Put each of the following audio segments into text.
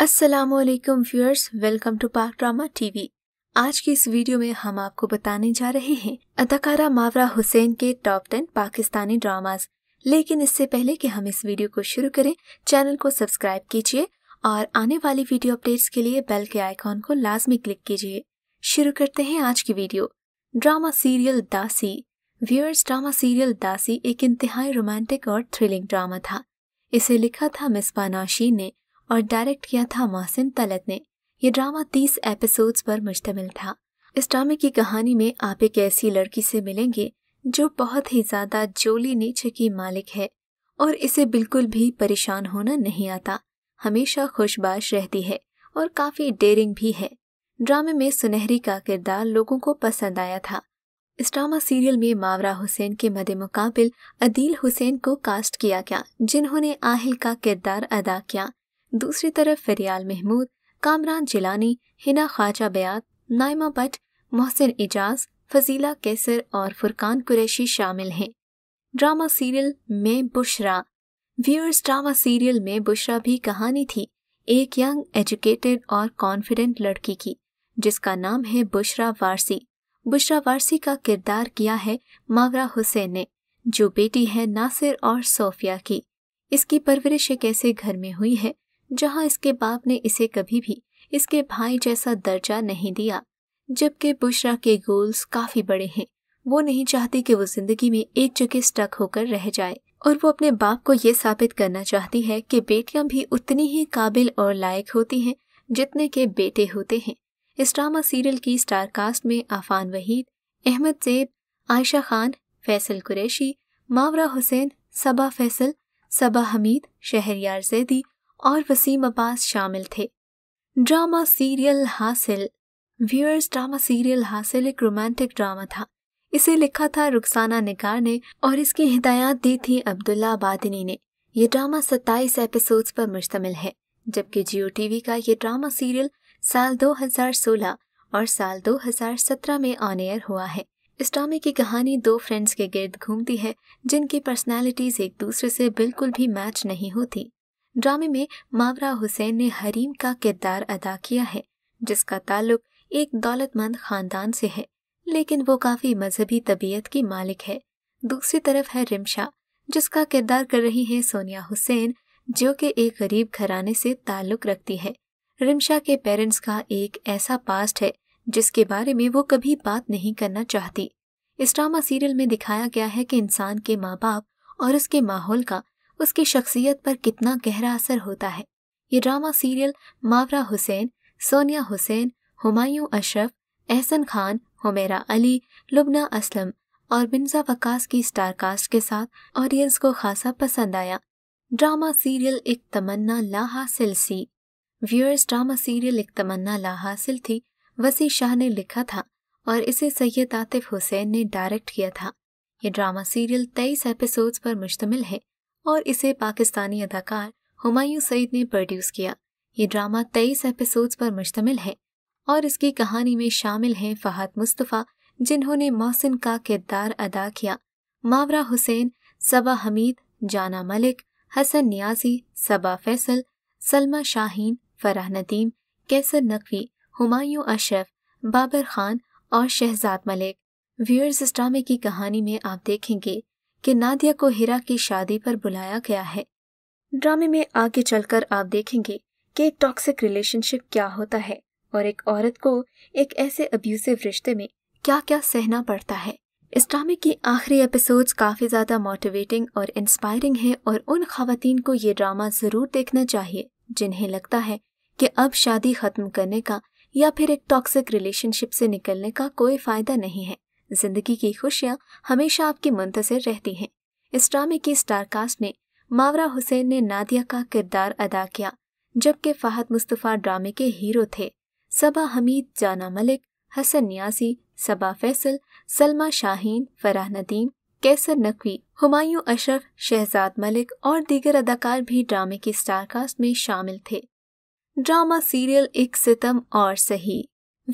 Aslam viewers welcome to Pak drama TV आज की इस वीडियो में हम आपको बताने जा रहे हैं अदाकारा मावरा हुसैन के टॉप टेन पाकिस्तानी ड्रामास लेकिन इससे पहले कि हम इस वीडियो को शुरू करें चैनल को सब्सक्राइब कीजिए और आने वाली वीडियो अपडेट्स के लिए बेल के आइकॉन को लाजमी क्लिक कीजिए शुरू करते हैं आज की video drama serial Dasi viewers drama serial Dasi एक इंतहाई रोमांटिक और थ्रिलिंग ड्रामा था इसे लिखा था मिसबा नौशीन ने और डायरेक्ट किया था मोहसिन तलत ने यह ड्रामा तीस एपिसोड्स पर मुश्तमिल था इस ड्रामे की कहानी में आप एक ऐसी लड़की से मिलेंगे जो बहुत ही ज्यादा जोली नेचर की मालिक है और इसे बिल्कुल भी परेशान होना नहीं आता हमेशा खुशबाश रहती है और काफी डेरिंग भी है ड्रामे में सुनहरी का किरदार लोगों को पसंद आया था इस ड्रामा सीरियल में मावरा हुसैन के मदे मुकाबिल अदील हुसैन को कास्ट किया गया जिन्होंने आहिल का किरदार अदा किया दूसरी तरफ फरियाल महमूद कामरान जिलानी हिना ख्वाजा बयात नाइमा भट्ट मोहसिन एजाज फजीला कैसर और फुरकान कुरैशी शामिल हैं ड्रामा सीरियल में बुशरा व्यूअर्स ड्रामा सीरियल में बुशरा भी कहानी थी एक यंग एजुकेटेड और कॉन्फिडेंट लड़की की जिसका नाम है बुशरा वारसी बुशरा वारसी का किरदार किया है मावरा हुसैन ने जो बेटी है नासिर और सोफिया की इसकी परवरिश कैसे घर में हुई है जहां इसके बाप ने इसे कभी भी इसके भाई जैसा दर्जा नहीं दिया जबकि बुशरा के गोल्स काफी बड़े हैं वो नहीं चाहती कि वो जिंदगी में एक जगह स्टक होकर रह जाए और वो अपने बाप को ये साबित करना चाहती है कि बेटियां भी उतनी ही काबिल और लायक होती हैं जितने के बेटे होते हैं इस ड्रामा सीरियल की स्टार कास्ट में आफान वहीद अहमद जेब आयशा खान फैसल कुरैशी मावरा हुसैन सबा फैसल सबा हमीद शहरयार जैदी और वसीम अब्बास शामिल थे drama serial Hasil viewers drama serial Hasil एक रोमांटिक ड्रामा था इसे लिखा था रुखसाना निकार ने और इसकी हिदायत दी थी अब्दुल्ला बादनी ने यह ड्रामा 27 एपिसोड्स पर मुश्तमिल है जबकि जियो टीवी का ये ड्रामा सीरियल साल 2016 और साल 2017 में ऑन एयर हुआ है इस ड्रामे की कहानी दो फ्रेंड्स के गिर्द घूमती है जिनकी पर्सनालिटीज एक दूसरे से बिल्कुल भी मैच नहीं होती ड्रामे में मावरा हुसैन ने हरीम का किरदार अदा किया है जिसका ताल्लुक एक दौलतमंद खानदान से है लेकिन वो काफी मजहबी तबीयत की मालिक है दूसरी तरफ है रिमशा जिसका किरदार कर रही है सोनिया हुसैन जो कि एक गरीब घराने से ताल्लुक रखती है रिमशा के पेरेंट्स का एक ऐसा पास्ट है जिसके बारे में वो कभी बात नहीं करना चाहती इस ड्रामा सीरियल में दिखाया गया है कि इंसान के माँ बाप और उसके माहौल का उसकी शख्सियत पर कितना गहरा असर होता है ये ड्रामा सीरियल मावरा हुसैन सोनिया हुसैन हुमायूं अशरफ एहसन खान हुमेरा अली लुबना असलम और बिन्जा वकास की स्टार कास्ट के साथ ऑडियंस को खासा पसंद आया ड्रामा सीरियल एक तमन्ना हासिल सी व्यूअर्स ड्रामा सीरियल एक तमन्ना हासिल थी वसी शाह ने लिखा था और इसे सैयद आतिफ हुसैन ने डायरेक्ट किया था ये ड्रामा सीरियल तेईस एपिसोड्स पर मुश्तमिल है और इसे पाकिस्तानी अदाकार हुमायूं सईद ने प्रोड्यूस किया ये ड्रामा तेईस एपिसोड पर मुश्तमिल है और इसकी कहानी में शामिल हैं फहद मुस्तफ़ा जिन्होंने मोहसिन का किरदार अदा किया मावरा हुसैन सबा हमीद जाना मलिक हसन नियाजी सबा फैसल सलमा शाहीन फराह नदीम कैसर नकवी हुमायूं अशरफ बाबर खान और शहजाद मलिक व्यूअर्स ड्रामे की कहानी में आप देखेंगे कि नादिया को हीरा की शादी पर बुलाया गया है ड्रामे में आगे चलकर आप देखेंगे कि एक टॉक्सिक रिलेशनशिप क्या होता है और एक औरत को एक ऐसे अब्यूसिव रिश्ते में क्या क्या सहना पड़ता है इस ड्रामे की आखिरी एपिसोड्स काफ़ी ज़्यादा मोटिवेटिंग और इंस्पायरिंग है और उन खातन को ये ड्रामा ज़रूर देखना चाहिए जिन्हें लगता है कि अब शादी ख़त्म करने का या फिर एक टॉक्सिक रिलेशनशिप से निकलने का कोई फ़ायदा नहीं है जिंदगी की खुशियां हमेशा आपके मुंतजर रहती हैं इस ड्रामे की स्टारकास्ट ने मावरा हुसैन ने नादिया का किरदार अदा किया जबकि फ़ाहद मुस्तफ़ा ड्रामे के हीरो थे सबा हमीद जाना मलिक हसन न्यासी सबा फैसल सलमा शाहीन फराह नदीम कैसर नकवी हुमायूं अशरफ शहजाद मलिक और दीगर अदाकार भी ड्रामे की स्टारकास्ट में शामिल थे ड्रामा सीरियल एक सितम और सही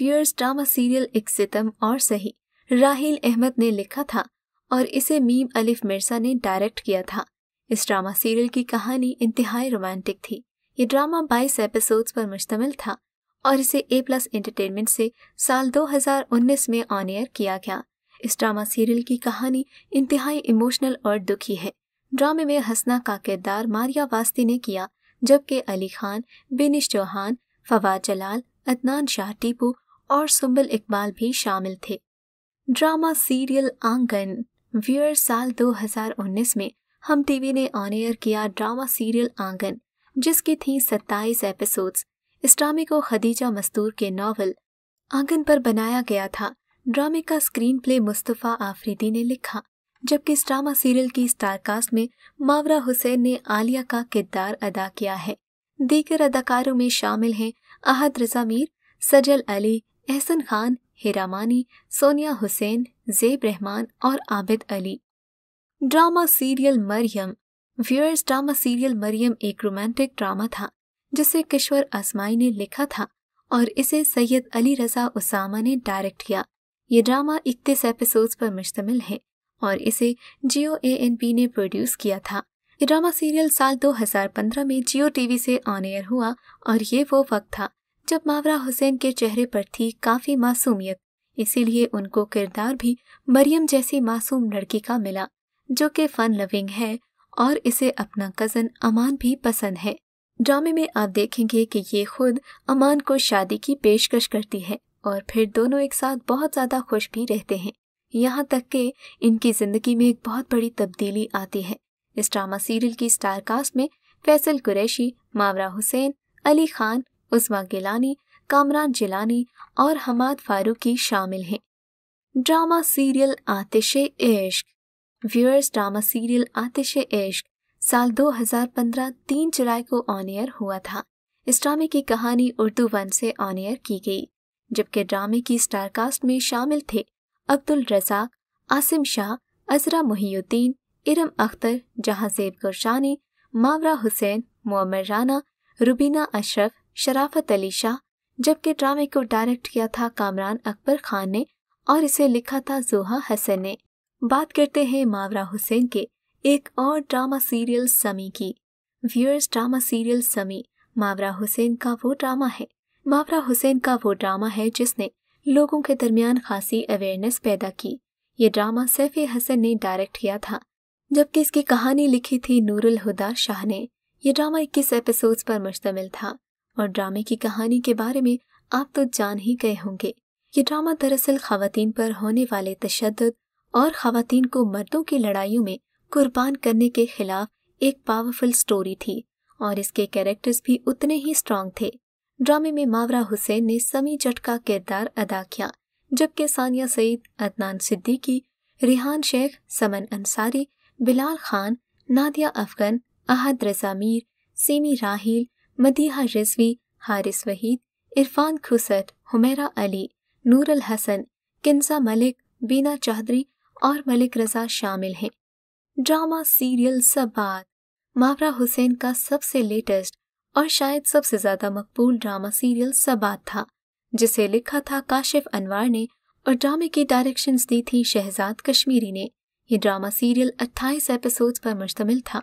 व्यूअर्स ड्रामा सीरियल एक सितम और सही राहिल अहमद ने लिखा था और इसे मीम अलिफ मिर्सा ने डायरेक्ट किया था इस ड्रामा सीरियल की कहानी इंतहाई रोमांटिक थी ये ड्रामा 22 एपिसोड्स पर मुश्तमिल था और इसे ए प्लस एंटरटेनमेंट से साल 2019 में ऑन एयर किया गया इस ड्रामा सीरियल की कहानी इंतहाई इमोशनल और दुखी है ड्रामे में हसना का किरदार मारिया वास्ती ने किया जबकि अली खान बिनिश चौहान फवाद जलाल अदनान शाह टीपू और सुम्बल इकबाल भी शामिल थे ड्रामा सीरियल आंगन व्यूअर साल 2019 में हम टीवी ने ऑन एयर किया ड्रामा सीरियल आंगन जिसकी थी 27 एपिसोड्स इस ड्रामे को खदीजा मस्तूर के नावल आंगन पर बनाया गया था ड्रामे का स्क्रीन प्ले मुस्तफ़ा आफरीदी ने लिखा जबकि इस ड्रामा सीरियल की स्टारकास्ट में मावरा हुसैन ने आलिया का किरदार अदा किया है दीगर अदाकारों में शामिल हैं अहद रजा मीर सजल अली एहसन खान हिरामानी सोनिया हुसैन जेब रहमान और Abid Ali drama serial Mariam viewers drama serial Mariam एक रोमांटिक ड्रामा था जिसे किश्वर आसमाई ने लिखा था और इसे सैयद अली रजा उसामा ने डायरेक्ट किया ये ड्रामा इकतीस एपिसोड्स पर मुश्तमिल है और इसे जियो ए एन पी ने प्रोड्यूस किया था ये ड्रामा सीरियल साल 2015 में जियो टीवी से ऑन एयर हुआ और ये वो वक्त था जब मावरा हुसैन के चेहरे पर थी काफी मासूमियत इसीलिए उनको किरदार भी मरियम जैसी मासूम लड़की का मिला जो कि फन लविंग है और इसे अपना कजन अमान भी पसंद है ड्रामे में आप देखेंगे कि ये खुद अमान को शादी की पेशकश करती है और फिर दोनों एक साथ बहुत ज्यादा खुश भी रहते हैं यहाँ तक के इनकी जिंदगी में एक बहुत बड़ी तब्दीली आती है इस ड्रामा सीरियल की स्टार कास्ट में फैसल कुरैशी मावरा हुसैन अली खान उस्मा गिलानी कामरान जिलानी और हमाद फारूकी शामिल हैं ड्रामा सीरियल आतिश इश्क व्यूअर्स ड्रामा सीरियल आतिश इश्क साल 2015 तीन जुलाई को ऑन एयर हुआ था इस ड्रामे की कहानी उर्दू वन से ऑन एयर की गई जबकि ड्रामे की स्टारकास्ट में शामिल थे अब्दुल रजाक आसिम शाह अजरा मुहीउद्दीन इरम अख्तर जहाजेब गुरशानी मावरा हुसैन मोमर राना रुबीना अशरफ शराफत अली शाह जबकि ड्रामे को डायरेक्ट किया था कामरान अकबर खान ने और इसे लिखा था जोहा हसन ने बात करते हैं मावरा हुसैन के एक और ड्रामा सीरियल समी की व्यूअर्स ड्रामा सीरियल समी मावरा हुसैन का वो ड्रामा है मावरा हुसैन का वो ड्रामा है जिसने लोगों के दरमियान खासी अवेयरनेस पैदा की ये ड्रामा सैफ हसन ने डायरेक्ट किया था जबकि इसकी कहानी लिखी थी नूरुल हुदा शाह ने यह ड्रामा इक्कीस एपिसोड्स पर मुश्तमिल था और ड्रामे की कहानी के बारे में आप तो जान ही गए होंगे ये ड्रामा दरअसल खातन पर होने वाले तशद और खातन को मर्दों की लड़ाइयों में कुर्बान करने के खिलाफ एक पावरफुल स्टोरी थी और इसके कैरेक्टर्स भी उतने ही स्ट्रांग थे ड्रामे में मावरा हुसैन ने समी जट का किरदार अदा किया जबकि सानिया सईद अदनान सिद्दीकी रिहान शेख समन अंसारी बिलाल खान नादिया अफगन अहद रजा मीर सीमी राहल मदीहा रिजवी हारिस वहीद इरफान खुसट हुमेरा अली नूर अल हसन किन्जा मलिक बीना चौधरी और मलिक रजा शामिल हैं ड्रामा सीरियल सबात मावरा हुसैन का सबसे लेटेस्ट और शायद सबसे ज़्यादा मकबूल ड्रामा सीरियल सबात था जिसे लिखा था काशिफ अनवार ने और ड्रामे की डायरेक्शंस दी थी शहजाद कश्मीरी ने यह ड्रामा सीरियल 28 एपिसोड्स पर मुश्तमिल था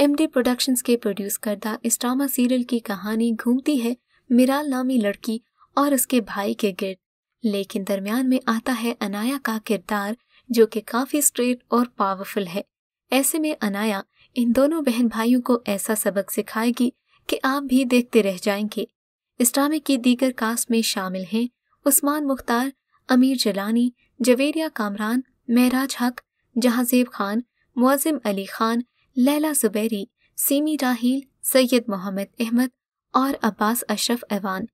एम डी प्रोडक्शन के प्रोड्यूस करदा इस ड्रामा सीरियल की कहानी घूमती है मिराल नामी लड़की और उसके भाई के गिर्द लेकिन दरमियान में आता है अनाया का किरदार जो कि काफी स्ट्रेट और पावरफुल है ऐसे में अनाया इन दोनों बहन भाइयों को ऐसा सबक सिखाएगी कि आप भी देखते रह जाएंगे इस ड्रामे की दीगर कास्ट में शामिल हैं उस्मान मुख्तार अमीर जलानी जवेरिया कामरान महराज हक जहाजेब खान मुआजिम अली खान लैला जुबैरी सीमी राहील सैयद मोहम्मद अहमद और अब्बास अशरफ ऐवान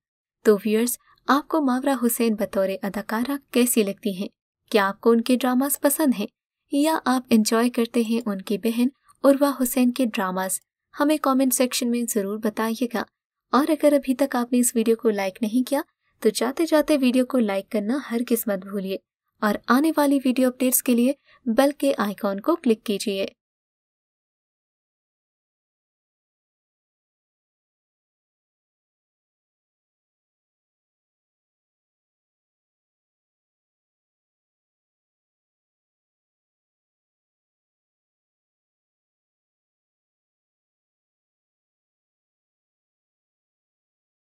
तो व्यूअर्स आपको मावरा हुसैन बतौर अदाकारा कैसी लगती हैं क्या आपको उनके ड्रामास पसंद हैं या आप इंजॉय करते हैं उनकी बहन उर्वा हुसैन के ड्रामास हमें कमेंट सेक्शन में ज़रूर बताइएगा और अगर अभी तक आपने इस वीडियो को लाइक नहीं किया तो जाते जाते वीडियो को लाइक करना हर किस्मत भूलिए और आने वाली वीडियो अपडेट्स के लिए बेल के आइकॉन को क्लिक कीजिए